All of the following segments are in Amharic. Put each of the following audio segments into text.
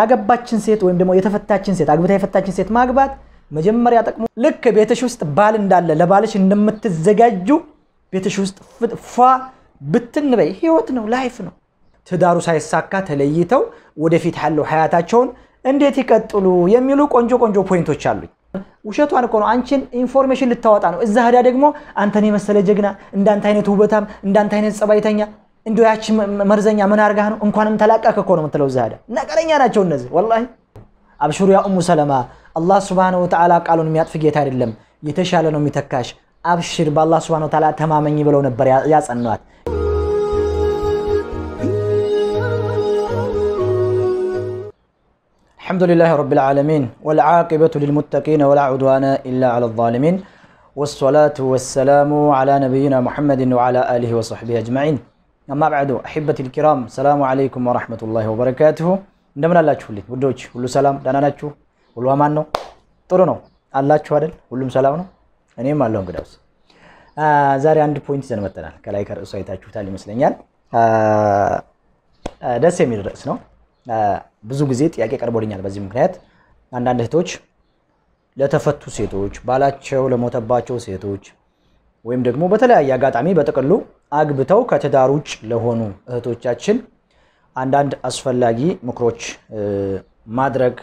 ያገባችን ሴት ወይም ደግሞ የተፈታችን ሴት አግብታ የፈታችን ሴት ማግባት መጀመሪያ ጥቅሙ ልክ ቤተሽ ውስጥ ባል እንዳለ ለባልሽ እንደምትዘጋጁ ቤተሽ ውስጥ ፏ ብትንበይ ህይወት ነው፣ ላይፍ ነው። ትዳሩ ሳይሳካ ተለይተው ወደፊት ያለው ሀያታቸውን እንዴት ይቀጥሉ የሚሉ ቆንጆ ቆንጆ ፖይንቶች አሉኝ። ውሸቷን እኮ ነው። አንቺን ኢንፎርሜሽን ልታወጣ ነው። እዛ ህዳ ደግሞ አንተን የመሰለ ጀግና፣ እንዳንተ አይነት ውበታም፣ እንዳንተ አይነት ጸባይተኛ እንዲ ያቺ መርዘኛ ምን አርጋህ ነው እንኳንም ተላቀክ እኮ ነው የምትለው ዛዳ ነቀለኛ ናቸው እነዚህ ወላሂ አብሽሩ ያ ኡሙ ሰለማ አላህ ስብሓነሁ ወተዓላ ቃሉን የሚያጥፍ ጌታ አይደለም የተሻለ ነው የሚተካሽ አብሽር በአላህ ስብሓነሁ ወተዓላ ተማመኝ ብለው ነበር ያጸኗት الحمد لله رب العالمين والعاقبة للمتقين ولا عدوان إلا على الظالمين والصلاة والسلام على نبينا محمد وعلى آله وصحبه أجمعين አማ በዕዱ አሒበቲ ልኪራም ሰላሙ ዓለይኩም ወረሕመቱላሂ ወበረካቱሁ። እንደምን አላችሁልኝ ውዶች? ሁሉ ሰላም ደህና ናችሁ? ሁሉ አማን ነው? ጥሩ ነው አላችሁ አይደል? ሁሉም ሰላም ነው? እኔም አለው። እንግዳውስ ዛሬ አንድ ፖይንት ይዘን መጥተናል። ከላይ ከርዕሱ አይታችሁታል ይመስለኛል። ደስ የሚል ርዕስ ነው። ብዙ ጊዜ ጥያቄ ቀርቦልኛል። በዚህ ምክንያት አንዳንድ እህቶች ለተፈቱ ሴቶች፣ ባላቸው ለሞተባቸው ሴቶች ወይም ደግሞ በተለያየ አጋጣሚ በጥቅሉ አግብተው ከትዳር ውጭ ለሆኑ እህቶቻችን አንዳንድ አስፈላጊ ምክሮች ማድረግ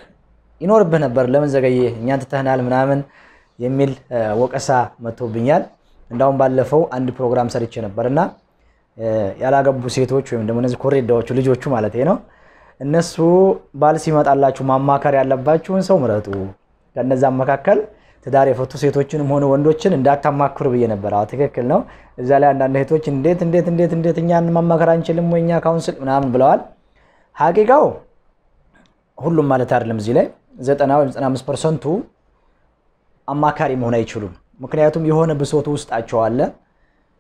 ይኖርብህ ነበር። ለምን ዘገየ፣ እኛን ትተህናል ምናምን የሚል ወቀሳ መጥቶብኛል። እንዳሁም ባለፈው አንድ ፕሮግራም ሰርቼ ነበር እና ያላገቡ ሴቶች ወይም ደግሞ እነዚህ ኮሬዳዎቹ ልጆቹ ማለት ነው እነሱ ባል ሲመጣላችሁ ማማከር ያለባችሁን ሰው ምረጡ። ከነዛም መካከል ትዳር የፈቱ ሴቶችንም ሆነ ወንዶችን እንዳታማክሩ ብዬ ነበር። አዎ ትክክል ነው። እዛ ላይ አንዳንድ እህቶች እንዴት እንዴት እንዴት እንዴት እኛን ማማከር አንችልም ወይ እኛ ካውንስል ምናምን ብለዋል። ሀቂቃው ሁሉም ማለት አይደለም። እዚህ ላይ ዘጠና ወይም ዘጠና አምስት ፐርሰንቱ አማካሪ መሆን አይችሉም። ምክንያቱም የሆነ ብሶት ውስጣቸው አለ።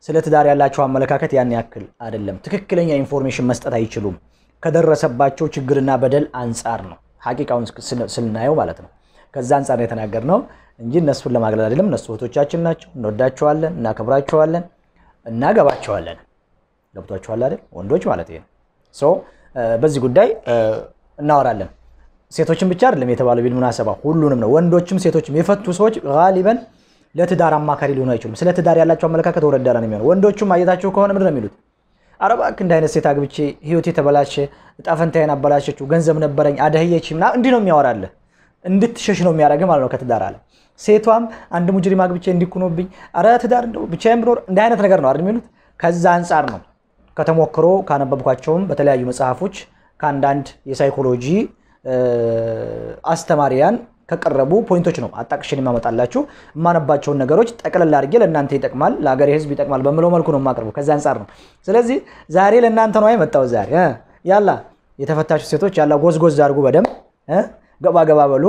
ስለ ትዳር ያላቸው አመለካከት ያን ያክል አይደለም። ትክክለኛ ኢንፎርሜሽን መስጠት አይችሉም ከደረሰባቸው ችግርና በደል አንጻር ነው ሀቂቃውን ስናየው ማለት ነው። ከዛ አንጻር ነው የተናገርነው እንጂ እነሱን ለማግለል አይደለም። እነሱ እህቶቻችን ናቸው። እንወዳቸዋለን፣ እናከብራቸዋለን፣ እናገባቸዋለን። ገብቷቸዋል አይደል? ወንዶች ማለት ይሄ ነው። በዚህ ጉዳይ እናወራለን። ሴቶችን ብቻ አይደለም የተባለው ቢል ሙናሰባ ሁሉንም ነው። ወንዶችም ሴቶችም የፈቱ ሰዎች ጋሊበን ለትዳር አማካሪ ሊሆኑ አይችሉም። ስለ ትዳር ያላቸው አመለካከት ወረድ ነው የሚሆነው። ወንዶቹም አየታቸው ከሆነ ምንድን ነው የሚሉት? ኧረ እባክህ እንደ አይነት ሴት አግብቼ ህይወት የተበላሸ እጣ አበላሸችው፣ ገንዘብ ነበረኝ አደህየች ምናምን እንዲህ ነው የሚያወራልህ እንድትሸሽ ነው የሚያደርግ ማለት ነው ከትዳር አለ። ሴቷም አንድ ሙጅሪም አግብቼ እንዲኩኖብኝ ኧረ ትዳር እንደው ብቻዬን ብኖር እንደ አይነት ነገር ነው አይደል የሚሉት። ከዛ አንጻር ነው ከተሞክሮ ካነበብኳቸውም በተለያዩ መጽሐፎች ከአንዳንድ የሳይኮሎጂ አስተማሪያን ከቀረቡ ፖይንቶች ነው አጣቅሽን የማመጣላችሁ። የማነባቸውን ነገሮች ጠቅለል አድርጌ ለእናንተ ይጠቅማል፣ ለሀገሬ ህዝብ ይጠቅማል በምለው መልኩ ነው የማቀርበው። ከዚ አንጻር ነው። ስለዚህ ዛሬ ለእናንተ ነው የመጣው። ዛሬ ያላ የተፈታችሁ ሴቶች ያላ ጎዝጎዝ አድርጉ በደንብ ገባ ገባ በሉ።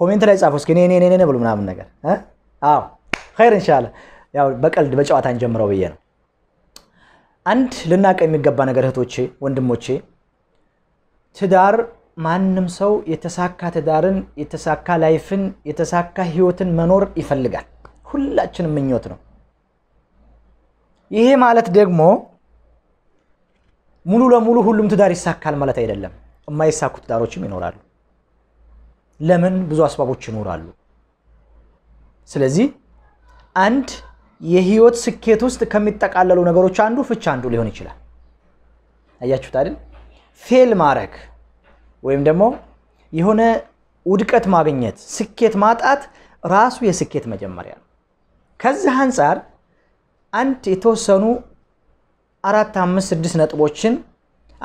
ኮሜንት ላይ ጻፉ እስኪ እኔ እኔ ብሉ ምናምን ነገር። አዎ ኸይር ኢንሻአላ። ያው በቀልድ በጨዋታ እንጀምረው ብዬ ነው። አንድ ልናቀ የሚገባ ነገር እህቶቼ፣ ወንድሞቼ፣ ትዳር ማንም ሰው የተሳካ ትዳርን፣ የተሳካ ላይፍን፣ የተሳካ ህይወትን መኖር ይፈልጋል። ሁላችንም ምኞት ነው። ይሄ ማለት ደግሞ ሙሉ ለሙሉ ሁሉም ትዳር ይሳካል ማለት አይደለም። የማይሳኩ ትዳሮችም ይኖራሉ። ለምን ብዙ አስባቦች ይኖራሉ። ስለዚህ አንድ የህይወት ስኬት ውስጥ ከሚጠቃለሉ ነገሮች አንዱ ፍች አንዱ ሊሆን ይችላል። አያችሁት አይደል? ፌል ማድረግ ወይም ደግሞ የሆነ ውድቀት ማግኘት፣ ስኬት ማጣት ራሱ የስኬት መጀመሪያ ነው። ከዚህ አንጻር አንድ የተወሰኑ አራት፣ አምስት፣ ስድስት ነጥቦችን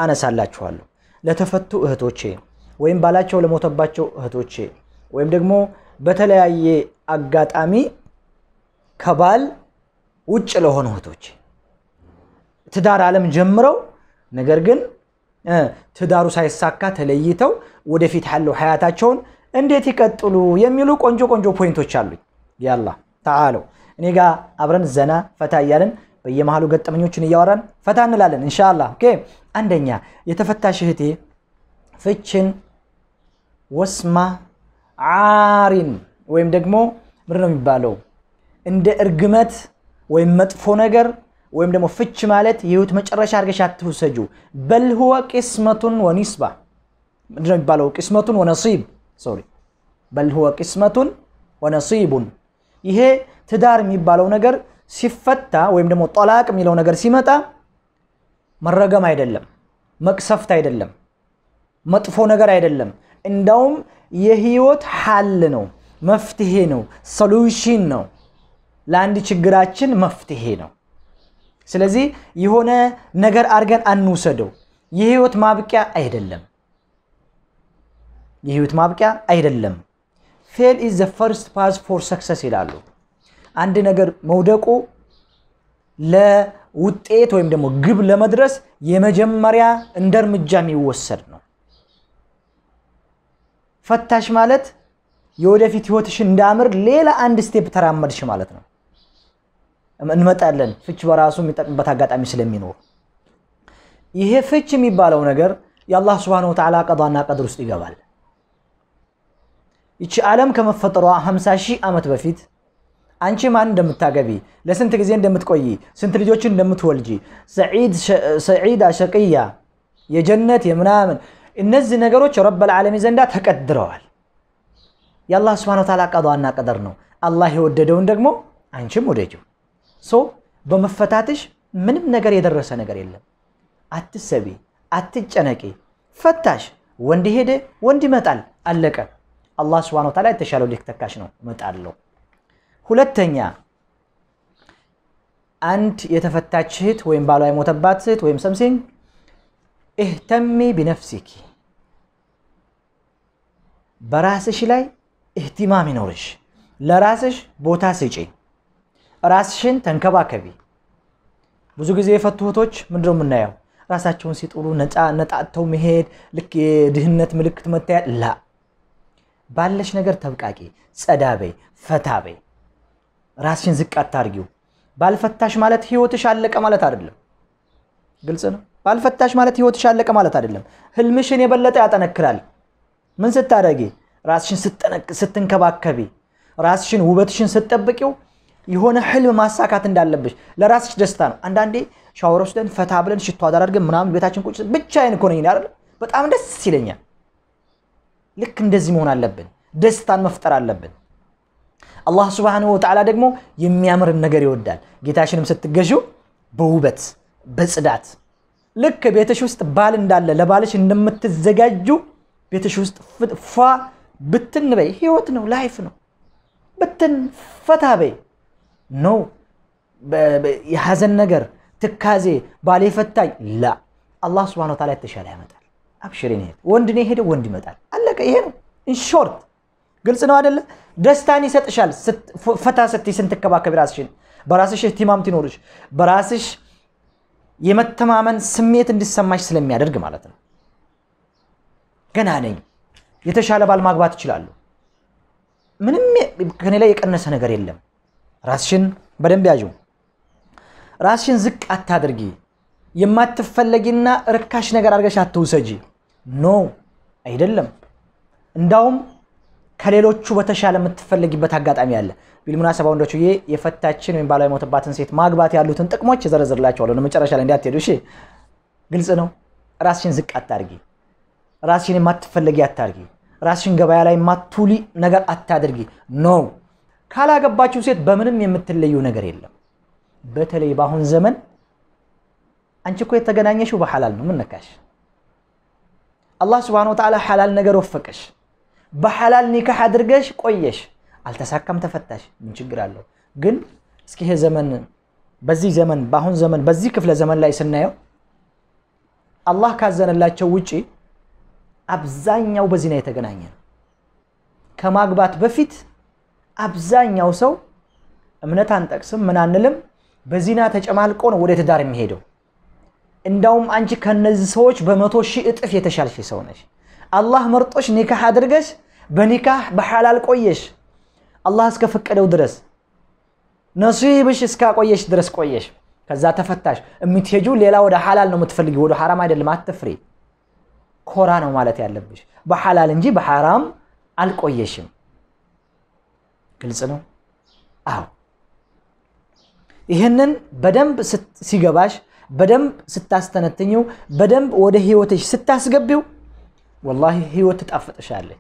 አነሳላችኋለሁ ለተፈቱ እህቶቼ ነው። ወይም ባላቸው ለሞተባቸው እህቶቼ ወይም ደግሞ በተለያየ አጋጣሚ ከባል ውጭ ለሆኑ እህቶቼ ትዳር ዓለም ጀምረው ነገር ግን ትዳሩ ሳይሳካ ተለይተው ወደፊት ያለው ሀያታቸውን እንዴት ይቀጥሉ የሚሉ ቆንጆ ቆንጆ ፖይንቶች አሉኝ። ያላ ተዓለው እኔ ጋ አብረን ዘና ፈታ እያለን በየመሃሉ ገጠመኞችን እያወራን ፈታ እንላለን። እንሻላ አንደኛ የተፈታሽ እህቴ ፍችን ወስማ ዓሪን ወይም ደግሞ ምንድን ነው የሚባለው እንደ እርግመት ወይም መጥፎ ነገር ወይም ደግሞ ፍች ማለት የህይወት መጨረሻ አድርገሽ አትውሰጁ። በል ሁወ ቅስመቱን ወኒስባ ምንድን ነው የሚባለው? ቅስመቱን ወነሲብ ሶሪ፣ በል ሁወ ቅስመቱን ወነሲቡን። ይሄ ትዳር የሚባለው ነገር ሲፈታ ወይም ደግሞ ጠላቅ የሚለው ነገር ሲመጣ መረገም አይደለም፣ መቅሰፍት አይደለም፣ መጥፎ ነገር አይደለም፣ እንደውም የህይወት ሀል ነው፣ መፍትሄ ነው፣ ሶሉሽን ነው። ለአንድ ችግራችን መፍትሄ ነው። ስለዚህ የሆነ ነገር አድርገን አንውሰደው። የህይወት ማብቂያ አይደለም። የህይወት ማብቂያ አይደለም። ፌል ኢዝ ዘ ፈርስት ፓዝ ፎር ሰክሰስ ይላሉ። አንድ ነገር መውደቁ ለውጤት ወይም ደግሞ ግብ ለመድረስ የመጀመሪያ እንደ እርምጃ የሚወሰድ ነው። ፈታሽ ማለት የወደፊት ህይወትሽ እንዳምር ሌላ አንድ ስቴፕ ተራመድሽ ማለት ነው። እንመጣለን ፍች በራሱ የሚጠቅምበት አጋጣሚ ስለሚኖር ይሄ ፍች የሚባለው ነገር የአላህ ስብሓነሁ ወተዓላ ቀዷና ቀድር ውስጥ ይገባል። ይቺ ዓለም ከመፈጠሯ 50 ሺህ ዓመት በፊት አንቺ ማን እንደምታገቢ፣ ለስንት ጊዜ እንደምትቆይ፣ ስንት ልጆችን እንደምትወልጂ፣ ሰዒዳ፣ ሸቅያ፣ የጀነት የምናምን እነዚህ ነገሮች ረብ ዓለሚን ዘንዳ ተቀድረዋል። የአላህ ስብን ታላ ቀዷና ቀደር ነው። አላህ የወደደውን ደግሞ አንቺም ወደጂው። ሶ በመፈታትሽ ምንም ነገር የደረሰ ነገር የለም። አትሰቢ፣ አትጨነቂ። ፈታሽ ወንድ ሄደ፣ ወንድ ይመጣል፣ አለቀ። አላህ ስብን ታላ የተሻለው ሊተካሽ ነው፣ መጣለው ሁለተኛ አንድ የተፈታች እህት ወይም ባሏ የሞተባት እህት ወይም ሰምሲንግ እህተሚ ቢነፍሲኪ በራስሽ ላይ እህትማም ይኖርሽ፣ ለራስሽ ቦታ ስጪ፣ ራስሽን ተንከባከቢ። ብዙ ጊዜ የፈቱ እህቶች ምንድነው የምናየው? ራሳቸውን ሲጥሩ ነጣጥተው መሄድ፣ ልክ የድህነት ምልክት መታየት። ላ ባለሽ ነገር ተብቃቂ፣ ጸዳበይ፣ ፈታበይ፣ ራስሽን ዝቅ አታርጊው። ባልፈታሽ ማለት ህይወትሽ አለቀ ማለት አይደለም። ግልጽ ነው። ባልፈታሽ ማለት ህይወትሽ አለቀ ማለት አይደለም። ህልምሽን የበለጠ ያጠነክራል። ምን ስታደረጊ? ራስሽን ስትንከባከቢ፣ ራስሽን ውበትሽን ስትጠብቂው የሆነ ህልም ማሳካት እንዳለብሽ ለራስሽ ደስታ ነው። አንዳንዴ ሻወር ወስደን ፈታ ብለን ሽቶ አዳር ምናምን ቤታችን ቁጭ ብቻ አይን ኮነኝ አይደል? በጣም ደስ ይለኛል። ልክ እንደዚህ መሆን አለብን። ደስታን መፍጠር አለብን። አላህ ስብሓንሁ ወተዓላ ደግሞ የሚያምርን ነገር ይወዳል። ጌታሽንም ስትገዢው በውበት በጽዳት ልክ ቤተሽ ውስጥ ባል እንዳለ ለባልሽ እንደምትዘጋጁ ቤትሽ ውስጥ ፏ ብትን በይ። ህይወት ነው፣ ላይፍ ነው። ብትን ፈታ በይ። ኖ የሐዘን ነገር ትካዜ፣ ባሌ ፈታኝ። ላ አላህ ስብን ታላ የተሻለ ያመጣል። አብሽር ሄድ ወንድ ነው የሄደ ወንድ ይመጣል። አለቀ። ይሄ ነው ኢንሾርት። ግልጽ ነው አደለ ደስታን ይሰጥሻል። ፈታ ስትይ ስንትከባከብ ራስሽን በራስሽ እህቲማም ትኖርሽ በራስሽ የመተማመን ስሜት እንዲሰማሽ ስለሚያደርግ ማለት ነው። ገና ነኝ፣ የተሻለ ባል ማግባት እችላለሁ። ምንም ከኔ ላይ የቀነሰ ነገር የለም። ራስሽን በደንብ ያዥው። ራስሽን ዝቅ አታድርጊ። የማትፈለጊና ርካሽ ነገር አድርገሽ አትውሰጂ። ኖ አይደለም። እንዳውም ከሌሎቹ በተሻለ የምትፈለጊበት አጋጣሚ አለ። ቢልሙናሰባ ወንዶች ዬ የፈታችን ወይም ባላዊ ሞተባትን ሴት ማግባት ያሉትን ጥቅሞች እዘረዝርላቸዋለሁ። መጨረሻ ላይ እንዳትሄዱ እሺ። ግልጽ ነው። ራስሽን ዝቅ አታድርጊ። ራስሽን የማትፈለጊ አታድርጊ። ራስሽን ገበያ ላይ የማትውሊ ነገር አታድርጊ። ኖ ካላገባችው ሴት በምንም የምትለዩ ነገር የለም። በተለይ በአሁን ዘመን አንቺ እኮ የተገናኘሽው በሐላል ነው። ምን ነካሽ? አላህ ስብሓነሁ ወተዓላ ሐላል ነገር ወፈቀሽ። በሐላል ኒካህ አድርገሽ ቆየሽ። አልተሳካም፣ ተፈታሽ። ምን ችግር አለው? ግን እስኪ ይሄ ዘመን በዚህ ዘመን በአሁን ዘመን በዚህ ክፍለ ዘመን ላይ ስናየው አላህ ካዘነላቸው ውጪ አብዛኛው በዚና የተገናኘ ነው። ከማግባት በፊት አብዛኛው ሰው እምነት አንጠቅስም ምን አንልም፣ በዚና ተጨማልቆ ነው ወደ ትዳር የሚሄደው። እንዳውም አንቺ ከነዚህ ሰዎች በመቶ ሺህ እጥፍ የተሻልሽ ሰው ነሽ። አላህ መርጦሽ ኒካህ አድርገሽ በኒካህ በሓላል ቆየሽ። አላህ እስከፈቀደው ድረስ ነሲብሽ እስካቆየሽ ድረስ ቆየሽ። ከዛ ተፈታሽ። የምትሄጁ ሌላ ወደ ሓላል ነው የምትፈልጊ፣ ወደ ሓራም አይደለም። አትፍሬ ኮራ ነው ማለት ያለብሽ። በሐላል እንጂ በሐራም አልቆየሽም። ግልጽ ነው። አዎ ይህንን በደንብ ሲገባሽ፣ በደንብ ስታስተነትኘው፣ በደንብ ወደ ህይወትሽ ስታስገቢው ወላሂ ህይወት ትጣፍጥሻለች።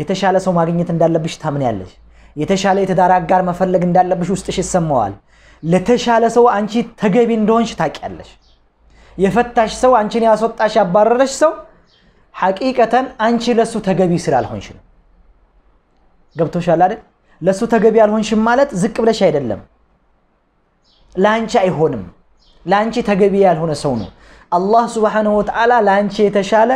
የተሻለ ሰው ማግኘት እንዳለብሽ ታምንያለሽ። የተሻለ የትዳር አጋር መፈለግ እንዳለብሽ ውስጥሽ ይሰማዋል። ለተሻለ ሰው አንቺ ተገቢ እንደሆንሽ ታውቂያለሽ። የፈታሽ ሰው፣ አንቺን ያስወጣሽ ያባረረሽ ሰው ሐቂቀተን አንቺ ለሱ ተገቢ ስላልሆንሽ ነው። ገብቶሻል አይደል? ለሱ ተገቢ አልሆንሽም ማለት ዝቅ ብለሽ አይደለም። ለአንቺ አይሆንም። ለአንቺ ተገቢ ያልሆነ ሰው ነው። አላህ ስብሓነሁ ወተዓላ ለአንቺ የተሻለ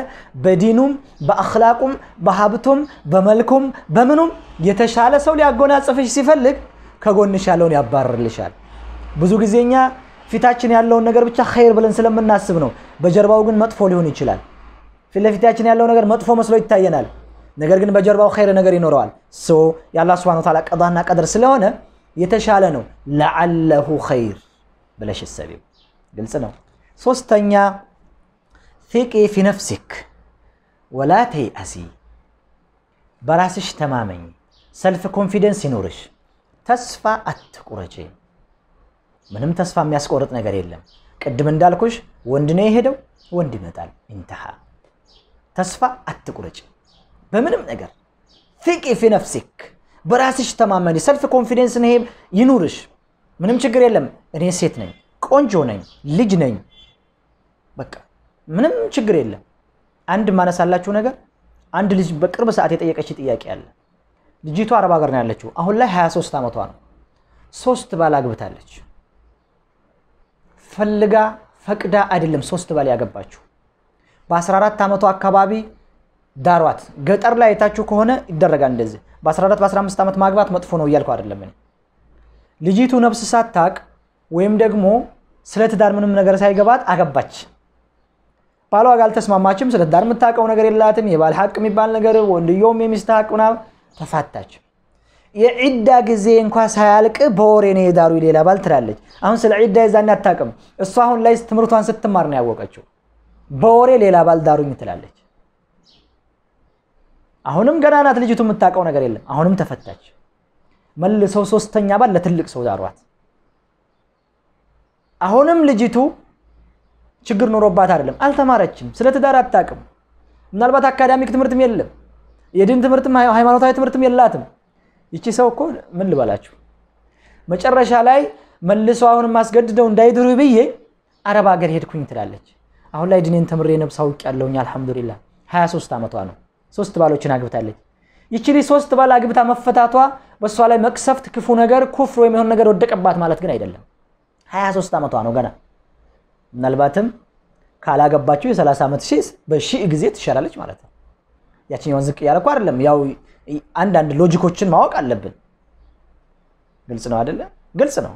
በዲኑም በአኽላቁም በሀብቱም በመልኩም በምኑም የተሻለ ሰው ሊያጎናጽፍሽ ሲፈልግ ከጎንሽ ያለውን ያባርርልሻል። ብዙ ጊዜኛ ፊታችን ያለውን ነገር ብቻ ኸይር ብለን ስለምናስብ ነው። በጀርባው ግን መጥፎ ሊሆን ይችላል። ፊት ለፊታችን ያለው ነገር መጥፎ መስሎ ይታየናል። ነገር ግን በጀርባው ኸይር ነገር ይኖረዋል። ሶ የአላህ ስብሐነ ወተዓላ ቀዳና ቀደር ስለሆነ የተሻለ ነው። ለዓለሁ ኸይር ብለሽ ሰቢው ግልጽ ነው። ሶስተኛ ፊቂ ፊ ነፍሲክ ወላ ተይአሲ፣ በራስሽ ተማመኝ፣ ሰልፍ ኮንፊደንስ ይኖርሽ፣ ተስፋ አትቁረጪ። ምንም ተስፋ የሚያስቆርጥ ነገር የለም። ቅድም እንዳልኩሽ ወንድ ነው የሄደው፣ ወንድ ይመጣል። ኢንተሃ ተስፋ አትቁረጭ በምንም ነገር። ፊቂ ፊ ነፍሲክ በራስሽ ተማመኒ። ሰልፍ ኮንፊደንስ ይሄ ይኑርሽ። ምንም ችግር የለም። እኔ ሴት ነኝ፣ ቆንጆ ነኝ፣ ልጅ ነኝ። በቃ ምንም ችግር የለም። አንድ ማነሳላችሁ ነገር አንድ ልጅ በቅርብ ሰዓት የጠየቀች ጥያቄ አለ። ልጅቷ አረብ ሀገር ነው ያለችው። አሁን ላይ 23 ዓመቷ ነው። ሶስት ባል አግብታለች። ፈልጋ ፈቅዳ አይደለም ሶስት ባል ያገባችሁ በ14 ዓመቱ አካባቢ ዳሯት። ገጠር ላይ አይታችሁ ከሆነ ይደረጋል እንደዚህ። በ14 በ15 ዓመት ማግባት መጥፎ ነው እያልኩ አይደለም ልጅቱ ነፍስ ሳታቅ ወይም ደግሞ ስለ ትዳር ምንም ነገር ሳይገባት አገባች። ባሏ ጋር አልተስማማችም። ስለ ትዳር የምታውቀው ነገር የላትም። የባል ሀቅ የሚባል ነገር ወንድየውም የሚስት ሀቅ ምናምን ተፋታች። የዒዳ ጊዜ እንኳ ሳያልቅ በወሬ ነው የዳሩ ሌላ ባል ትላለች። አሁን ስለ ዒዳ የዛኔ አታውቅም። እሷ አሁን ላይ ትምህርቷን ስትማር ነው ያወቀችው። በወሬ ሌላ ባል ዳሩኝ ትላለች። አሁንም ገና ናት ልጅቱ፣ የምታውቀው ነገር የለም። አሁንም ተፈታች። መልሰው ሶስተኛ ባል ለትልቅ ሰው ዳሯት። አሁንም ልጅቱ ችግር ኖሮባት አይደለም፣ አልተማረችም፣ ስለ ትዳር አታውቅም። ምናልባት አካዳሚክ ትምህርትም የለም፣ የድን ትምህርትም ሃይማኖታዊ ትምህርትም የላትም። ይቺ ሰው እኮ ምን ልበላችሁ፣ መጨረሻ ላይ መልሶ አሁንም አስገድደው እንዳይድሩ ብዬ አረብ ሀገር ሄድኩኝ ትላለች። አሁን ላይ ድኔን ተምሬ ነብስ አውቅ ያለውኝ አልሐምዱሊላ 23 ዓመቷ ነው። ሶስት ባሎችን አግብታለች። ይችሊ ሶስት ባል አግብታ መፈታቷ በእሷ ላይ መቅሰፍት፣ ክፉ ነገር፣ ኩፍር ወይም የሆነ ነገር ወደቀባት ማለት ግን አይደለም። 23 ዓመቷ ነው ገና። ምናልባትም ካላገባችው የ30 ዓመት ሴት በሺህ ጊዜ ትሻላለች ማለት ነው። ያችኛውን ዝቅ እያለ እኮ አይደለም። ያው አንዳንድ ሎጂኮችን ማወቅ አለብን። ግልጽ ነው አይደለ? ግልጽ ነው።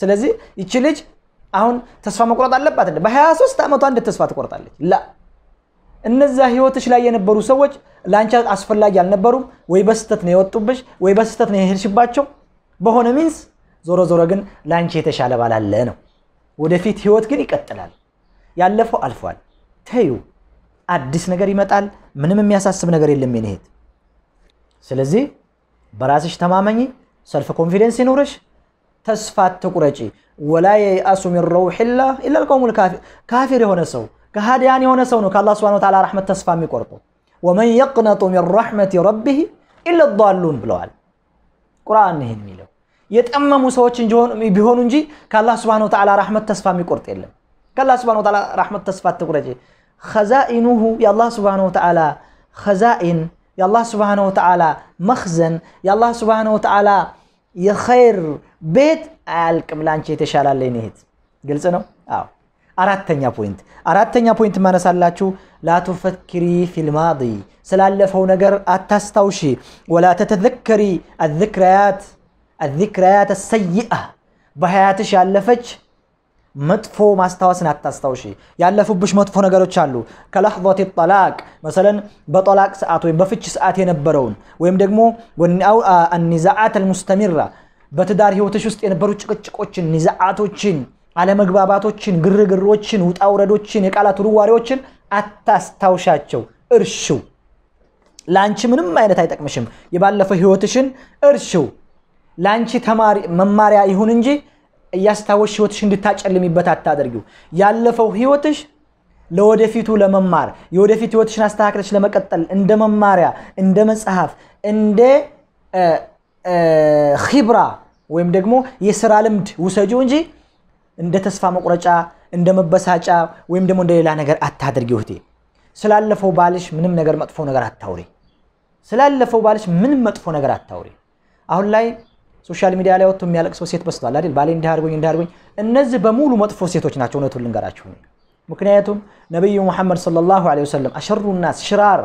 ስለዚህ ይቺ ልጅ አሁን ተስፋ መቁረጥ አለባት እንደ በ23 ዓመቷ እንደ ተስፋ ትቆርጣለች? ላ እነዛ ህይወትሽ ላይ የነበሩ ሰዎች ለአንቺ አስፈላጊ አልነበሩም። ወይ በስህተት ነው የወጡብሽ፣ ወይ በስህተት ነው የሄድሽባቸው። በሆነ ሚንስ ዞሮ ዞሮ ግን ለአንቺ የተሻለ ባላለ ነው። ወደፊት ህይወት ግን ይቀጥላል። ያለፈው አልፏል። ተዩ፣ አዲስ ነገር ይመጣል። ምንም የሚያሳስብ ነገር የለም የኔ እህት። ስለዚህ በራስሽ ተማመኝ። ሰልፍ ኮንፊደንስ ይኑርሽ። تسفات تقرأتي ولا يأس من روح الله إلا القوم الكافر كافر هنا سو كهاد يعني هنا سو كالله سبحانه وتعالى رحمة تسفى مكورتو ومن يقنط من رحمة ربه إلا الضالون بلوال قرآن نهين ميلو يتأمم مسوچن جون بيهونجي كالله سبحانه وتعالى رحمة تسفى مكورت إلا كالله سبحانه وتعالى رحمة تسفى تقرأتي خزائنه يا الله سبحانه وتعالى خزائن يا الله سبحانه وتعالى مخزن يا الله سبحانه وتعالى يا خير بيت آل كملانشي تشالا لينيت جلسنو أو أراتنيا بوينت أراتنيا بوينت ما نسألاتشو لا تفكري في الماضي سلالفو نقر أتستوشي ولا تتذكري الذكريات الذكريات السيئة بحياتش فج መጥፎ ማስታወስን አታስታውሺ። ያለፉብሽ መጥፎ ነገሮች አሉ። ከለሕظት ጠላቅ መሰለን በጠላቅ ሰዓት ወይም በፍች ሰዓት የነበረውን ወይም ደግሞ አኒዛዓት አልሙስተሚራ በትዳር ህይወትሽ ውስጥ የነበሩ ጭቅጭቆችን፣ ኒዛዓቶችን፣ አለመግባባቶችን፣ ግርግሮችን፣ ውጣውረዶችን፣ የቃላት ውርዋሪዎችን አታስታውሻቸው። እርሹ ለአንቺ ምንም አይነት አይጠቅምሽም። የባለፈው ህይወትሽን እርሹ ለአንቺ ተማሪ መማሪያ ይሁን እንጂ እያስታወሽ ህይወትሽ እንድታጨልሚበት አታደርጊው። ያለፈው ህይወትሽ ለወደፊቱ ለመማር የወደፊት ህይወትሽን አስተካክለሽ ለመቀጠል እንደ መማሪያ፣ እንደ መጽሐፍ፣ እንደ ኺብራ ወይም ደግሞ የስራ ልምድ ውሰጂው እንጂ እንደ ተስፋ መቁረጫ፣ እንደ መበሳጫ ወይም ደግሞ እንደሌላ ነገር አታደርጊው። እህቴ። ስላለፈው ባልሽ ምንም ነገር መጥፎ ነገር አታውሪ። ስላለፈው ባልሽ ምንም መጥፎ ነገር አታውሪ። አሁን ላይ ሶሻል ሚዲያ ላይ ወጥቶ የሚያለቅሰው ሴት በስቷል አይደል? ባሌ እንዲህ አድርጎኝ እነዚህ በሙሉ መጥፎ ሴቶች ናቸው። እውነቱን ልንገራችሁ። ምክንያቱም ነቢዩ ሙሐመድ ሰለላሁ ዐለይሂ ወሰለም አሸሩ ናስ ሽራር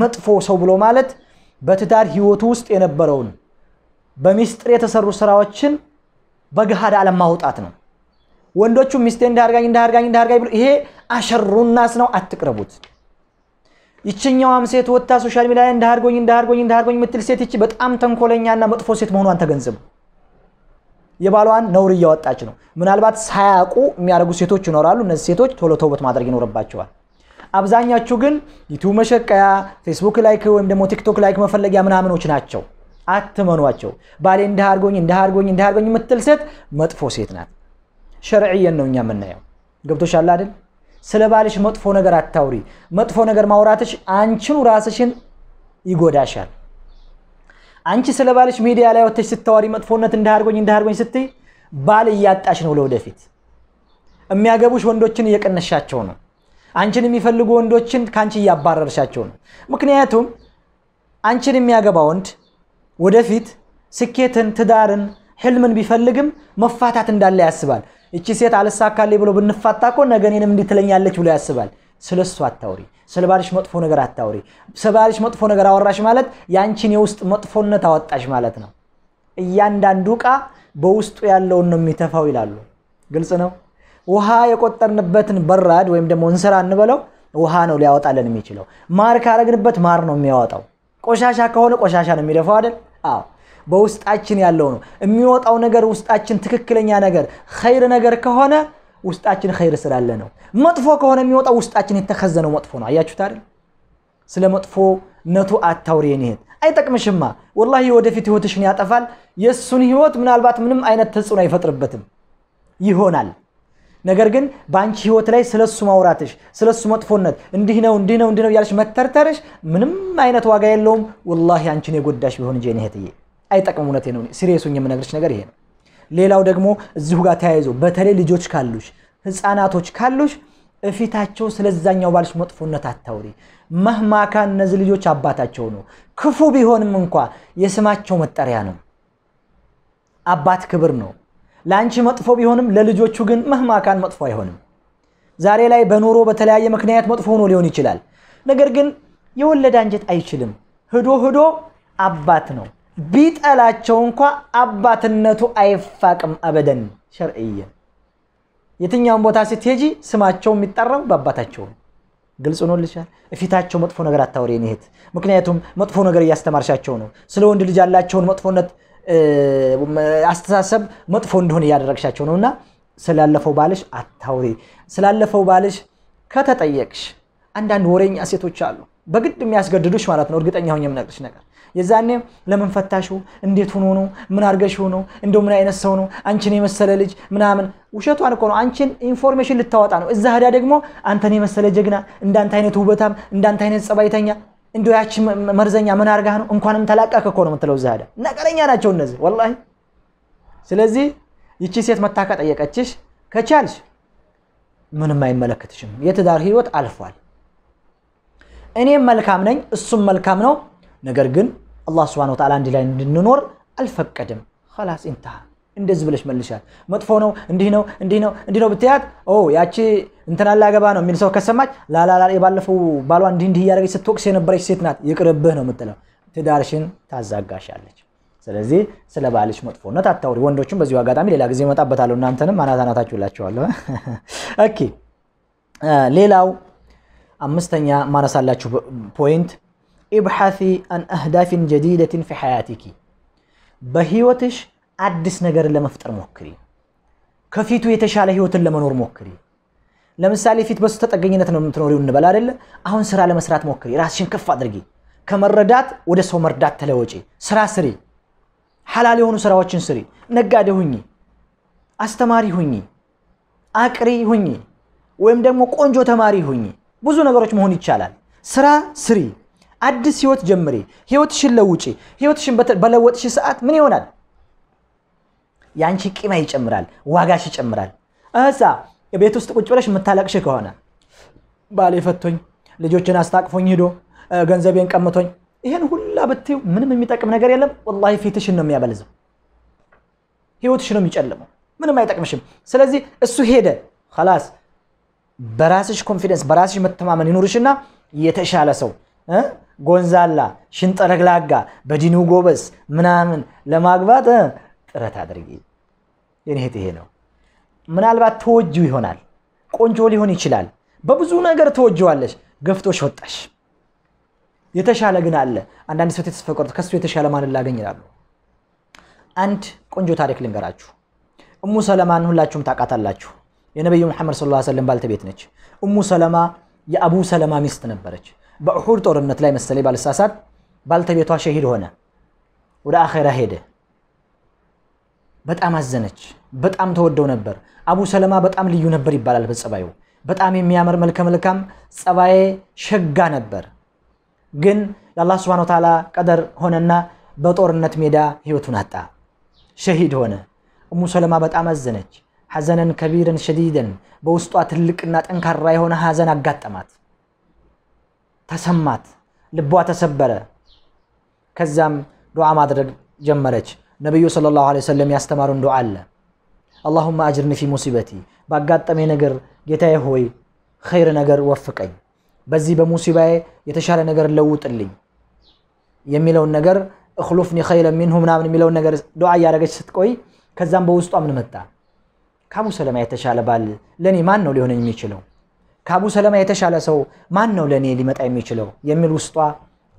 መጥፎ ሰው ብሎ ማለት በትዳር ህይወቱ ውስጥ የነበረውን በሚስጥር የተሰሩ ስራዎችን በገሃድ አለማውጣት ነው። ወንዶቹ ሚስቴ እንዳርጋኝ እንዳርጋኝ እንዳርጋኝ ብሎ ይሄ አሸሩ ናስ ነው፣ አትቅረቡት። ይችኛዋም ሴት ወጥታ ሶሻል ሚዲያ ላይ እንዳርጎኝ እንዳርጎኝ እንዳርጎኝ የምትል ሴት ይቺ በጣም ተንኮለኛና መጥፎ ሴት መሆኗን ተገንዘቡ። የባሏን ነውር እያወጣች ነው። ምናልባት ሳያውቁ የሚያደርጉ ሴቶች ይኖራሉ። እነዚህ ሴቶች ቶሎ ተውበት ማድረግ ይኖርባቸዋል። አብዛኛቹ ግን ዩቲዩብ መሸቀያ፣ ፌስቡክ ላይክ ወይም ደግሞ ቲክቶክ ላይክ መፈለጊያ ምናምኖች ናቸው። አትመኗቸው። ባሌ እንዳርጎኝ እንዳርጎኝ እንዳርጎኝ ምትል የምትል ሴት መጥፎ ሴት ናት። ሸርዕየን ነው እኛ የምናየው። ገብቶሻል አይደል? ስለ ባልሽ መጥፎ ነገር አታውሪ። መጥፎ ነገር ማውራትሽ አንቺኑ ራስሽን ይጎዳሻል። አንቺ ስለ ባልሽ ሚዲያ ላይ ወጥተሽ ስታወሪ መጥፎነት እንዳርጎኝ እንዳርጎኝ ስትይ ባል እያጣሽ ነው። ለወደፊት የሚያገቡሽ ወንዶችን እየቀነሻቸው ነው። አንቺን የሚፈልጉ ወንዶችን ከአንቺ እያባረርሻቸው ነው። ምክንያቱም አንቺን የሚያገባ ወንድ ወደፊት ስኬትን፣ ትዳርን ህልምን ቢፈልግም መፋታት እንዳለ ያስባል። እቺ ሴት አልሳካሌ ብሎ ብንፋታ እኮ ነገ እኔንም እንዲህ ትለኛለች ብሎ ያስባል። ስለ እሱ አታውሪ፣ ስለ ባልሽ መጥፎ ነገር አታውሪ። ስለ ባልሽ መጥፎ ነገር አወራሽ ማለት ያንቺን የውስጥ መጥፎነት አወጣሽ ማለት ነው። እያንዳንዱ ዕቃ በውስጡ ያለውን ነው የሚተፋው ይላሉ። ግልጽ ነው። ውሃ የቆጠርንበትን በራድ ወይም ደግሞ እንስራ እንበለው ውሃ ነው ሊያወጣልን የሚችለው። ማር ካረግንበት ማር ነው የሚያወጣው። ቆሻሻ ከሆነ ቆሻሻ ነው የሚደፋው አይደል? አዎ በውስጣችን ያለው ነው። የሚወጣው ነገር ውስጣችን ትክክለኛ ነገር ኸይር ነገር ከሆነ ውስጣችን ኸይር ስላለ ነው። መጥፎ ከሆነ የሚወጣው ውስጣችን የተከዘነው መጥፎ ነው። አያችሁት አይደል? ስለ መጥፎነቱ አታውሪ የኔ አይጠቅምሽማ። ወላሂ ወደፊት ህይወትሽን ያጠፋል። የእሱን ህይወት ምናልባት ምንም አይነት ተጽዕኖ አይፈጥርበትም ይሆናል። ነገር ግን በአንቺ ህይወት ላይ ስለሱ ማውራትሽ ስለሱ መጥፎነት እንዲህ ነው እንዲህ ነው እንዲህ ነው እያለሽ መተርተርሽ ምንም አይነት ዋጋ የለውም። ወላሂ አንቺን የጎዳሽ ቢሆን እንጂ የኔ አይጠቅምም። እውነቴን ነው። ሲሪየሱኝ የምነግርሽ ነገር ይሄ ነው። ሌላው ደግሞ እዚሁ ጋር ተያይዞ በተለይ ልጆች ካሉሽ፣ ህፃናቶች ካሉሽ እፊታቸው ስለዛኛው ባልሽ መጥፎነት አታውሪ። መህማካ እነዚህ ልጆች አባታቸው ነው። ክፉ ቢሆንም እንኳ የስማቸው መጠሪያ ነው። አባት ክብር ነው። ለአንቺ መጥፎ ቢሆንም ለልጆቹ ግን መህማካን መጥፎ አይሆንም። ዛሬ ላይ በኑሮ በተለያየ ምክንያት መጥፎ ሆኖ ሊሆን ይችላል። ነገር ግን የወለደ አንጀት አይችልም። ህዶ ህዶ አባት ነው። ቢጠላቸው እንኳ አባትነቱ አይፋቅም። አበደን ሸርዕየ የትኛውን ቦታ ስትሄጂ ስማቸው የሚጠራው በአባታቸው ግልጽ ሆኖልሻል። እፊታቸው መጥፎ ነገር አታውሪ እኔ ምክንያቱም መጥፎ ነገር እያስተማርሻቸው ነው። ስለ ወንድ ልጅ ያላቸውን መጥፎነት አስተሳሰብ መጥፎ እንደሆነ እያደረግሻቸው ነው። እና ስላለፈው ባልሽ አታውሪ። ስላለፈው ባልሽ ከተጠየቅሽ አንዳንድ ወሬኛ ሴቶች አሉ፣ በግድ የሚያስገድዱሽ ማለት ነው። እርግጠኛ ሆኜ የምነግርሽ ነገር የዛኔ ለምን ፈታሹ? እንዴት ሆኖ ነው? ምን አርገሽው ነው? እንደው ምን አይነት ሰው ነው? አንቺን የመሰለ ልጅ ምናምን። ውሸቷን እኮ ነው። አንቺን ኢንፎርሜሽን ልታወጣ ነው። እዛ ህዳ ደግሞ አንተን የመሰለ ጀግና፣ እንዳንተ አይነት ውበታም፣ እንዳንተ አይነት ጸባይተኛ እንደው ያቺ መርዘኛ ምን አርጋህ ነው? እንኳንም ተላቀቅ እኮ ነው የምትለው። እዛ ህዳ ነቀለኛ ናቸው እነዚህ ወላሂ። ስለዚህ ይቺ ሴት መታካ ጠየቀችሽ ከቻልሽ ምንም አይመለከትሽም። የትዳር ህይወት አልፏል። እኔም መልካም ነኝ፣ እሱም መልካም ነው። ነገር ግን አላህ ስብሃነ ወተዓላ አንድ ላይ እንድንኖር አልፈቀድም። ኸላስ ኢንተሃ። እንደዚህ ብለሽ መልሻል። መጥፎ ነው እንዲህ ነው እንዲህ ነው እንዲህ ነው ብትያት ያቺ እንትና ላገባ ነው የሚል ሰው ከሰማች ላላላ የባለፈው ባሏ እንዲህ እንዲህ እያደረገች ስትወቅስ የነበረች ሴት ናት ይቅርብህ ነው የምትለው። ትዳርሽን ታዛጋሻለች። ስለዚህ ስለ ባልሽ መጥፎነት አታውሪ። ወንዶችም በዚሁ አጋጣሚ ሌላ ጊዜ እመጣበታለሁ። እናንተንም አናት አናታችሁ እላቸዋለሁ። ኦኬ ሌላው አምስተኛ ማነሳላችሁ ፖይንት ኢብሐሲ አን አህዳፊን ጀዲደትን ፊ ሐያቲኪ በህይወትሽ አዲስ ነገር ለመፍጠር ሞክሪ። ከፊቱ የተሻለ ህይወትን ለመኖር ሞክሪ። ለምሳሌ ፊት በሱ ተጠገኝነት ነው የምትኖሪው እንበል አይደለ? አሁን ስራ ለመስራት ሞክሪ። ራስሽን ከፍ አድርጊ። ከመረዳት ወደ ሰው መርዳት ተለወጪ። ስራ ስሪ። ሐላል የሆኑ ስራዎችን ስሪ። ነጋዴ ሁኚ፣ አስተማሪ ሁኚ፣ አቅሪ ሁኚ፣ ወይም ደግሞ ቆንጆ ተማሪ ሁኚ። ብዙ ነገሮች መሆን ይቻላል። ስራ ስሪ። አዲስ ህይወት ጀምሪ። ህይወትሽን ለውጪ። ህይወትሽን በለወጥሽ ሰዓት ምን ይሆናል? የአንቺ ቂማ ይጨምራል፣ ዋጋሽ ይጨምራል። እሳ ቤት ውስጥ ቁጭ ብለሽ የምታለቅሽ ከሆነ ባሌ ፈቶኝ፣ ልጆችን አስታቅፎኝ ሂዶ ገንዘቤን ቀምቶኝ፣ ይሄን ሁላ ብትዩ ምንም የሚጠቅም ነገር የለም። ወላሂ ፊትሽን ነው የሚያበልዘው፣ ህይወት ነው የሚጨልመው። ምንም አይጠቅምሽም። ስለዚህ እሱ ሄደ ላስ በራስሽ ኮንፊደንስ በራስሽ መተማመን ይኑርሽና የተሻለ ሰው ጎንዛላ፣ ሽንጠረግላጋ፣ በዲኑ ጎበስ ምናምን ለማግባት ጥረት አድርጊ። የኔ ይሄ ነው። ምናልባት ተወጁ ይሆናል፣ ቆንጆ ሊሆን ይችላል። በብዙ ነገር ተወጅዋለሽ፣ ገፍቶሽ ወጣሽ። የተሻለ ግን አለ። አንዳንድ ሰት የተስፋ ከሱ የተሻለ ማን ላገኝ ይላሉ። አንድ ቆንጆ ታሪክ ልንገራችሁ። እሙ ሰለማን ሁላችሁም ታውቃታላችሁ። የነቢዩ መሐመድ ሰለላሁ ዐለይሂ ወሰለም ባልተቤት ነች። እሙ ሰለማ የአቡ ሰለማ ሚስት ነበረች። በኡሑድ ጦርነት ላይ መሰለኝ ባልሳሳት ባልተቤቷ ሸሂድ ሆነ፣ ወደ አኼራ ሄደ። በጣም አዘነች። በጣም ተወደው ነበር። አቡ ሰለማ በጣም ልዩ ነበር ይባላል በጸባዩ። በጣም የሚያምር መልከ መልካም ጸባዬ ሸጋ ነበር። ግን የአላህ ስብሐነሁ ወተዓላ ቀደር ሆነና በጦርነት ሜዳ ህይወቱን አጣ፣ ሸሂድ ሆነ። እሙ ሰለማ በጣም አዘነች። ሐዘነን ከቢረን ሸዲደን፣ በውስጧ ትልቅና ጠንካራ የሆነ ሐዘን አጋጠማት። ተሰማት፣ ልቧ ተሰበረ። ከዛም ዱዓ ማድረግ ጀመረች። ነቢዩ ሰለላሁ ዐለይሂ ወሰለም ያስተማሩን ዱዓ አለ። አላሁመ አጅርኒ ፊ ሙሲበቲ፣ ባጋጠሜ ነገር ጌታዬ ሆይ ኸይር ነገር ወፍቀኝ፣ በዚህ በሙሲባዬ የተሻለ ነገር ለውጥልኝ የሚለውን ነገር እክሉፍኒ ኸይረ ሚንሁ ምናምን የሚለውን ነገር ዱዓ እያደረገች ስትቆይ ከዛም በውስጧ ምን መጣ? ከአቡ ሰለማ የተሻለ ባል ለእኔ ማን ነው ሊሆነኝ የሚችለው? ከአቡ ሰለማ የተሻለ ሰው ማን ነው ለእኔ ሊመጣ የሚችለው የሚል ውስጧ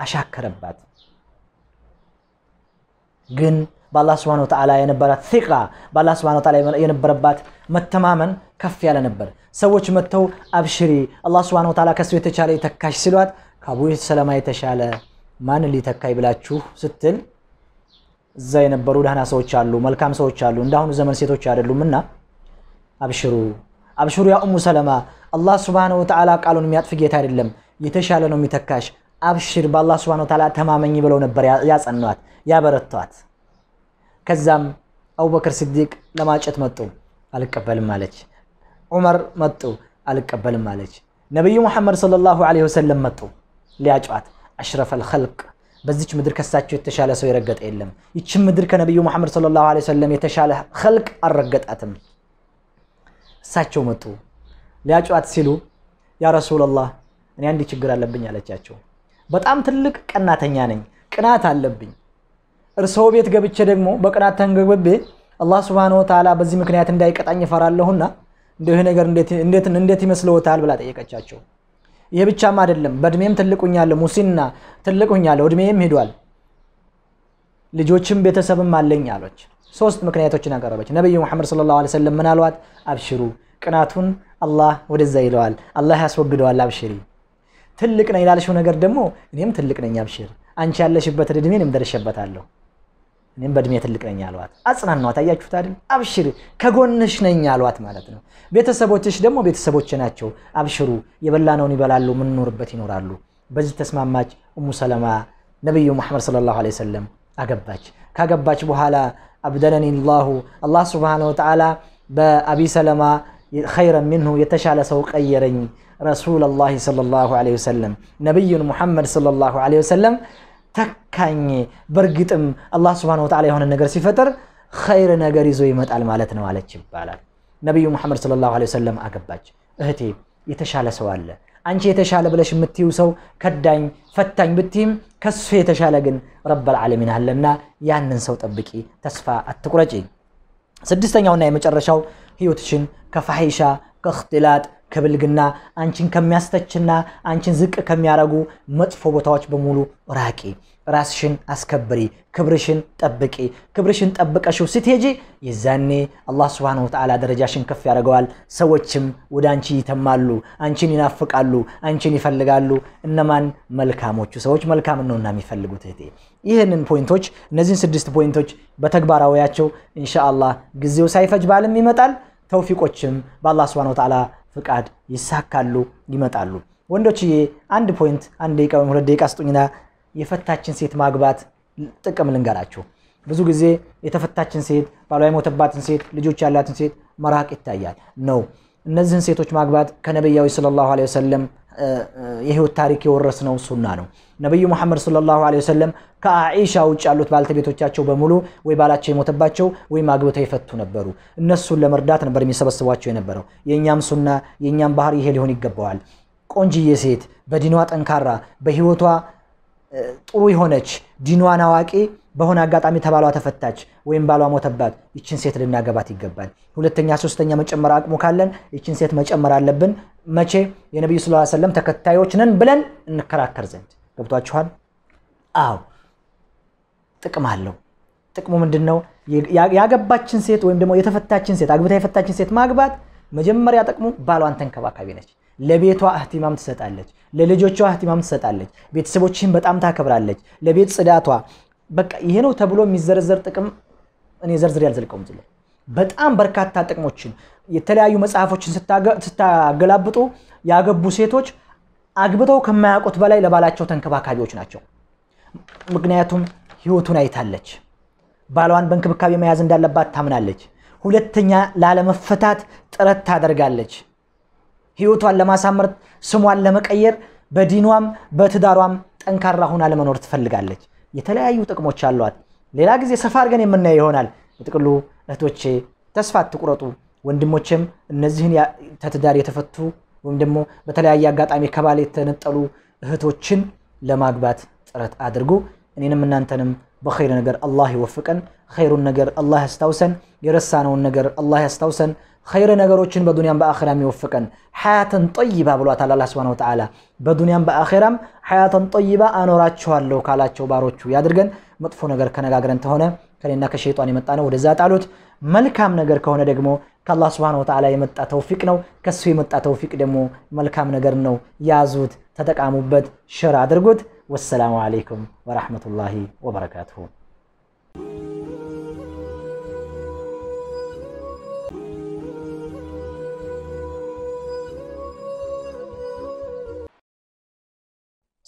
አሻከረባት። ግን በአላህ ስብሃነሁ ወተዓላ የነበራት ቲቃ በአላህ ስብሃነሁ ወተዓላ የነበረባት መተማመን ከፍ ያለ ነበር። ሰዎች መጥተው አብሽሪ አላህ ስብሃነሁ ወተዓላ ከሱ የተቻለ ይተካሽ ሲሏት ከአቡ ሰለማ የተሻለ ማን ሊተካይ ብላችሁ ስትል እዛ የነበሩ ደህና ሰዎች አሉ፣ መልካም ሰዎች አሉ። እንደአሁኑ ዘመን ሴቶች አይደሉም እና አብሽሩ አብሽሩ ያ ሰለማ الله سبحانه وتعالى قالوا نمي أطفق يتاري لهم يتشال نمي تكاش أبشر بالله سبحانه وتعالى تماما يبلو نبري يا سنوات يا برطوات كزام أو بكر صديق لما أجت متو قال كبال مالج عمر متو قال كبال مالج نبي محمد صلى الله عليه وسلم متو لأجوات أشرف الخلق بزج مدرك الساتشو يتشال سوي رقت إلم يتشم مدرك نبي محمد صلى الله عليه وسلم يتشال خلق الرقت أتم ساتشو متو ሊያጫት ሲሉ ያ ረሱላላህ እኔ አንድ ችግር አለብኝ አለቻቸው። በጣም ትልቅ ቀናተኛ ነኝ፣ ቅናት አለብኝ። እርሰው ቤት ገብቼ ደግሞ በቅናት ተንገበቤ አላህ ስብሓነ ወተዓላ በዚህ ምክንያት እንዳይቀጣኝ እፈራለሁና እንዲህ ነገር እንዴት ይመስለዎታል ብላ ጠየቀቻቸው። ይሄ ብቻም አይደለም፣ በእድሜም ትልቁኛለሁ፣ ሙሲና ትልቁኛለሁ፣ እድሜም ሄዷል፣ ልጆችም ቤተሰብም አለኝ አለች። ሶስት ምክንያቶችን አቀረበች። ነቢዩ መሐመድ ሰለላሁ ዐለይሂ ወሰለም ምን አብሽሩ ቅናቱን አላህ ወደዛ ይለዋል። አላህ ያስወግደዋል። አብሽሪ ትልቅ ነኝ ላልሽው ነገር ደግሞ እኔም ትልቅ ነኝ አብሽር፣ አንቺ ያለሽበትን እድሜ እኔም ደርሼበታለሁ፣ እኔም በእድሜ ትልቅ ነኝ አሏት። አጽናኗት። አያችሁት አይደል? አብሽሪ ከጎንሽ ነኝ አሏት ማለት ነው። ቤተሰቦችሽ ደግሞ ቤተሰቦች ናቸው። አብሽሩ የበላነውን ይበላሉ፣ የምንኖርበት ይኖራሉ። በዚህ ተስማማች። እሙ ሰለማ ነቢዩ ሙሐመድ ሰለላሁ ዐለይሂ ወሰለም አገባች። ካገባች በኋላ አብደለኒ ላሁ አላህ ስብሓነሁ ወተዓላ በአቢ ሰለማ خيرا منه يتشعل سوق أيرني رسول الله صلى الله عليه وسلم نبي محمد صلى الله عليه وسلم ተካኝ በእርግጥም አላህ ስብሓን ወተዓላ የሆነ ነገር ሲፈጥር ኸይር ነገር ይዞ ይመጣል ማለት ነው አለች ይባላል ነቢዩ ሙሐመድ ስለ ላሁ ወሰለም አገባች እህቴ የተሻለ ሰው አለ አንቺ የተሻለ ብለሽ የምትዩ ሰው ከዳኝ ፈታኝ ብትይም ከሱ የተሻለ ግን ረበልዓለሚን አለና ያንን ሰው ጠብቂ ተስፋ አትቁረጪ ስድስተኛውና የመጨረሻው ህይወትሽን ከፋሒሻ፣ ከእክትላጥ፣ ከብልግና አንቺን ከሚያስተችና አንቺን ዝቅ ከሚያረጉ መጥፎ ቦታዎች በሙሉ ራቂ። ራስሽን አስከብሪ፣ ክብርሽን ጠብቂ። ክብርሽን ጠብቀሽው ስትሄጂ የዛኔ አላህ ስብሓነሁ ወተዓላ ደረጃሽን ከፍ ያደርገዋል። ሰዎችም ወደ አንቺ ይተማሉ፣ አንቺን ይናፍቃሉ፣ አንቺን ይፈልጋሉ። እነማን መልካሞቹ ሰዎች? መልካም ነውና የሚፈልጉት እህቴ። ይህንን ፖይንቶች፣ እነዚህን ስድስት ፖይንቶች በተግባራዊያቸው ኢንሻአላህ ጊዜው ሳይፈጅ ባልም ይመጣል ተውፊቆችም በአላህ ስብሐነሁ ወተዓላ ፍቃድ ይሳካሉ፣ ይመጣሉ። ወንዶችዬ አንድ ፖይንት አንድ ደቂቃ ወይም ሁለት ደቂቃ ስጡኝና የፈታችን ሴት ማግባት ጥቅም ልንገራችሁ። ብዙ ጊዜ የተፈታችን ሴት ባሏ የሞተባትን ሴት ልጆች ያላትን ሴት መራቅ ይታያል ነው። እነዚህን ሴቶች ማግባት ከነቢያዊ ሰለላሁ ዐለይሂ ወሰለም የህይወት ታሪክ የወረስነው ሱና ነው። ነቢዩ ሙሐመድ ሰለላሁ ዐለይሂ ወሰለም ከአኢሻ ውጭ ያሉት ባልተቤቶቻቸው በሙሉ ወይ ባላቸው የሞተባቸው ወይም አግብተው የፈቱ ነበሩ። እነሱን ለመርዳት ነበር የሚሰበስቧቸው የነበረው። የእኛም ሱና የእኛም ባህር ይሄ ሊሆን ይገባዋል። ቆንጅዬ ሴት በዲኗ ጠንካራ፣ በህይወቷ ጥሩ የሆነች ዲኗን አዋቂ በሆነ አጋጣሚ ተባሏ ተፈታች ወይም ባሏ ሞተባት፣ ይችን ሴት ልናገባት ይገባል። ሁለተኛ፣ ሶስተኛ መጨመር አቅሙ ካለን ይችን ሴት መጨመር አለብን። መቼ? የነቢዩ ስ ሰለም ተከታዮች ነን ብለን እንከራከር ዘንድ። ገብቷችኋል? አዎ፣ ጥቅም አለው። ጥቅሙ ምንድን ነው? ያገባችን ሴት ወይም ደግሞ የተፈታችን ሴት አግብታ የፈታችን ሴት ማግባት መጀመሪያ ጥቅሙ ባሏን ተንከባካቢ ነች። ለቤቷ እህቲማም ትሰጣለች፣ ለልጆቿ እህቲማም ትሰጣለች። ቤተሰቦችህን በጣም ታከብራለች። ለቤት ጽዳቷ በቃ ይሄ ነው ተብሎ የሚዘረዘር ጥቅም እኔ ዘርዝሬ አልዘልቀውም። ዝለ በጣም በርካታ ጥቅሞችን የተለያዩ መጽሐፎችን ስታገላብጡ ያገቡ ሴቶች አግብተው ከማያውቁት በላይ ለባላቸው ተንከባካቢዎች ናቸው። ምክንያቱም ህይወቱን አይታለች። ባሏን በእንክብካቤ መያዝ እንዳለባት ታምናለች። ሁለተኛ ላለመፈታት ጥረት ታደርጋለች። ህይወቷን ለማሳመር ስሟን ለመቀየር በዲኗም በትዳሯም ጠንካራ ሆና ለመኖር ትፈልጋለች። የተለያዩ ጥቅሞች አሏት። ሌላ ጊዜ ሰፋ አድርገን የምናየው ይሆናል። በጥቅሉ እህቶቼ ተስፋ አትቁረጡ። ወንድሞችም እነዚህን ተትዳር የተፈቱ ወይም ደግሞ በተለያየ አጋጣሚ ከባል የተነጠሉ እህቶችን ለማግባት ጥረት አድርጉ። እኔንም እናንተንም በኸይር ነገር አላህ ይወፍቀን። ኸይሩን ነገር አላህ ያስታውሰን። የረሳነውን ነገር አላህ ያስታውሰን። ኸይር ነገሮችን በዱንያም በአኼራም ይወፍቀን። ሐያተን ጠይባ ብሏታል አላህ ሱብሓነሁ ወተዓላ። በዱንያም በአኼራም ሐያተን ጠይባ አኖራችኋለሁ ካላቸው ባሮቹ ያድርገን። መጥፎ ነገር ከነጋግረን ተሆነ ከኔና ከሸይጣን የመጣ ነው፣ ወደዛ ጣሉት። መልካም ነገር ከሆነ ደግሞ ከአላህ ሱብሓነሁ ወተዓላ የመጣ ተውፊቅ ነው። ከሱ የመጣ ተውፊቅ ደግሞ መልካም ነገር ነው። ያዙት፣ ተጠቃሙበት፣ ሽር አድርጉት። ወሰላሙ አለይኩም ወራህመቱላሂ ወበረካቱሁ።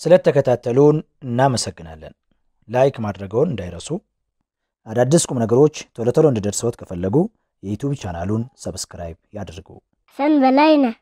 ስለተከታተሉን እናመሰግናለን። ላይክ ማድረገውን እንዳይረሱ። አዳዲስ ቁም ነገሮች ቶሎ ቶሎ እንዲደርስዎት ከፈለጉ የዩቱብ ቻናሉን ሰብስክራይብ ያድርጉ። ሰን በላይነህ